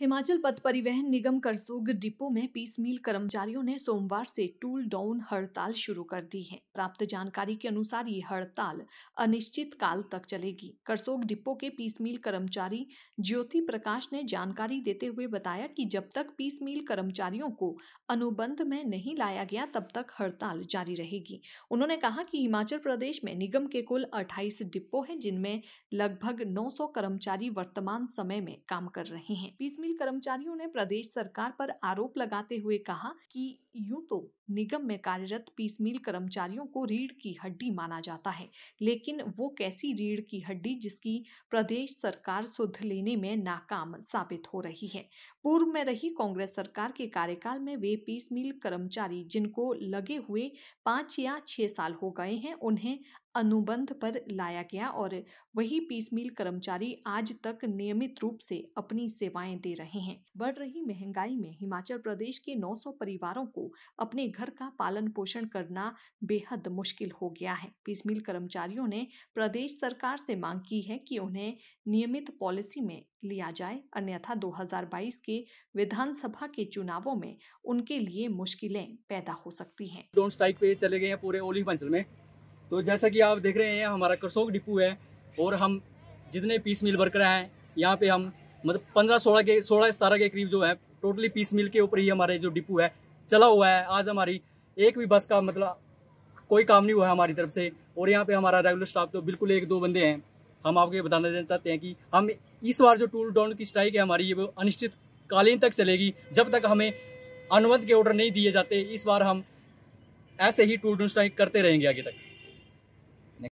हिमाचल पथ परिवहन निगम करसोग डिपो में पीस मील कर्मचारियों ने सोमवार से टूल डाउन हड़ताल शुरू कर दी है प्राप्त जानकारी के अनुसार ये हड़ताल अनिश्चित काल तक चलेगी करसोग डिपो के पीस मील कर्मचारी ज्योति प्रकाश ने जानकारी देते हुए बताया कि जब तक पीस मील कर्मचारियों को अनुबंध में नहीं लाया गया तब तक हड़ताल जारी रहेगी उन्होंने कहा कि हिमाचल प्रदेश में निगम के कुल अट्ठाईस डिपो है जिनमें लगभग नौ कर्मचारी वर्तमान समय में काम कर रहे हैं पीस मील कर्मचारियों ने प्रदेश सरकार पर आरोप लगाते हुए कहा कि यूं तो निगम में कार्यरत पीसमील कर्मचारियों को रीढ़ की हड्डी माना जाता है लेकिन वो कैसी रीढ़ की हड्डी जिसकी प्रदेश सरकार सुध लेने में नाकाम साबित हो रही है पूर्व में रही कांग्रेस सरकार के कार्यकाल में वे पीसमील कर्मचारी जिनको लगे हुए पाँच या छः साल हो गए हैं उन्हें अनुबंध पर लाया गया और वही पीसमील कर्मचारी आज तक नियमित रूप से अपनी सेवाएं दे रहे हैं बढ़ रही महंगाई में हिमाचल प्रदेश के 900 परिवारों को अपने घर का पालन पोषण करना बेहद मुश्किल हो गया है पीस मिल कर्मचारियों ने प्रदेश सरकार से मांग की है कि उन्हें नियमित पॉलिसी में लिया जाए अन्यथा 2022 के विधानसभा के चुनावों में उनके लिए मुश्किलें पैदा हो सकती हैं। स्ट्राइक पे चले गए हैं पूरे ओली पंचल में तो जैसा की आप देख रहे हैं हमारा करसोक डिपो है और हम जितने पीस मिल वर्कर हैं यहाँ पे हम मतलब पंद्रह सोलह के सोलह सतारह के करीब जो है टोटली पीस मिल के ऊपर ही हमारे जो डिपो है चला हुआ है आज हमारी एक भी बस का मतलब कोई काम नहीं हुआ है हमारी तरफ से और यहाँ पे हमारा रेगुलर स्टाफ तो बिल्कुल एक दो बंदे हैं हम आपको ये बताना देना चाहते हैं कि हम इस बार जो टूल डाउन की स्ट्राइक है हमारी ये वो अनिश्चित कालीन तक चलेगी जब तक हमें अनुमत के ऑर्डर नहीं दिए जाते इस बार हम ऐसे ही टूल डाउन स्ट्राइक करते रहेंगे आगे तक